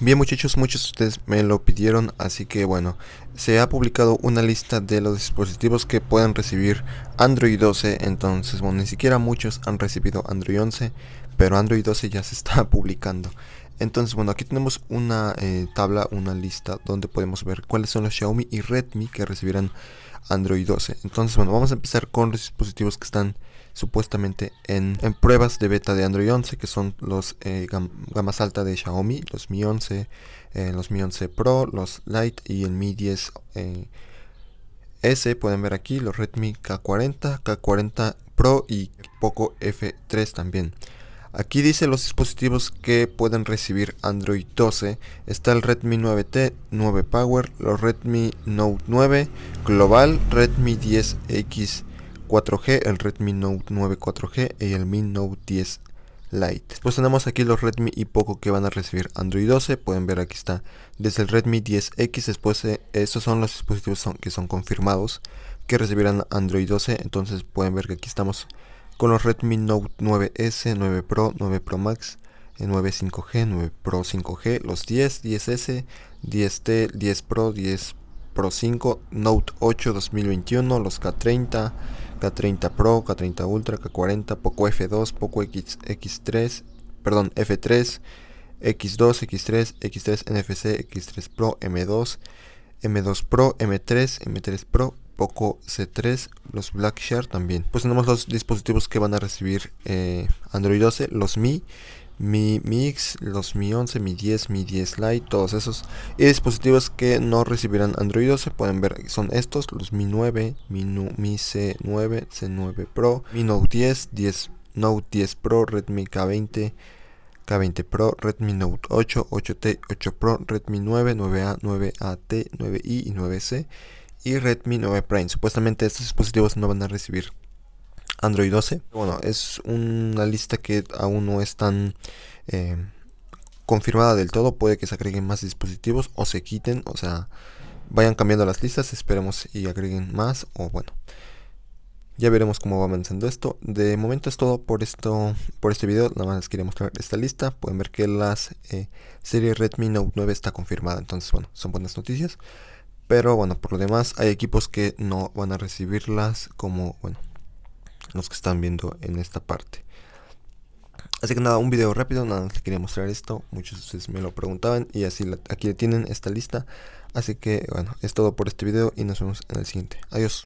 Bien muchachos, muchos de ustedes me lo pidieron, así que bueno, se ha publicado una lista de los dispositivos que pueden recibir Android 12, entonces bueno, ni siquiera muchos han recibido Android 11, pero Android 12 ya se está publicando. Entonces, bueno, aquí tenemos una eh, tabla, una lista donde podemos ver cuáles son los Xiaomi y Redmi que recibirán Android 12. Entonces, bueno, vamos a empezar con los dispositivos que están supuestamente en, pruebas de beta de Android 11, que son los eh, gamas alta de Xiaomi, los Mi 11, eh, los Mi 11 Pro, los Lite y el Mi 10 S. Pueden ver aquí los Redmi K40, K40 Pro y Poco F3 también. Aquí dice los dispositivos que pueden recibir Android 12. Está el Redmi 9T, 9 Power, los Redmi Note 9 Global, Redmi 10X 4G, el Redmi Note 9 4G y el Mi Note 10 Lite. Después pues tenemos aquí los Redmi y Poco que van a recibir Android 12. Pueden ver aquí está desde el Redmi 10X. Después eh, estos son los dispositivos que son confirmados que recibirán Android 12. Entonces pueden ver que aquí estamos con los Redmi Note 9S, 9 Pro, 9 Pro Max, 9 5G, 9 Pro 5G, los 10, 10S, 10T, 10 Pro, 10 Pro 5, Note 8 2021, los K30, K30 Pro, K30 Ultra, K40, Poco F2, Poco X, X3, perdón, F3, X2, X3, X3 NFC, X3 Pro, M2, M2 Pro, M3, M3 Pro, poco C3, los Black Share también. Pues tenemos los dispositivos que van a recibir eh, Android 12, los Mi, Mi Mix, los Mi 11, Mi 10, Mi 10 Lite, todos esos. Y dispositivos que no recibirán Android 12, pueden ver, son estos, los Mi 9, Mi, Mi C9, C9 Pro, Mi Note 10, 10 Note 10 Pro, Redmi K20, K20 Pro, Redmi Note 8, 8T, 8 Pro, Redmi 9, 9A, 9AT, 9i y 9C y Redmi 9 Prime. Supuestamente estos dispositivos no van a recibir Android 12. Bueno, es una lista que aún no es tan eh, confirmada del todo. Puede que se agreguen más dispositivos o se quiten, o sea, vayan cambiando las listas. Esperemos y agreguen más o bueno. Ya veremos cómo va avanzando esto. De momento es todo por esto por este video. Nada más les quería mostrar esta lista. Pueden ver que la eh, serie Redmi Note 9 está confirmada. Entonces, bueno, son buenas noticias. Pero bueno, por lo demás hay equipos que no van a recibirlas como, bueno, los que están viendo en esta parte. Así que nada, un video rápido, nada más les quería mostrar esto, muchos de ustedes me lo preguntaban y así aquí tienen esta lista. Así que bueno, es todo por este video y nos vemos en el siguiente. Adiós.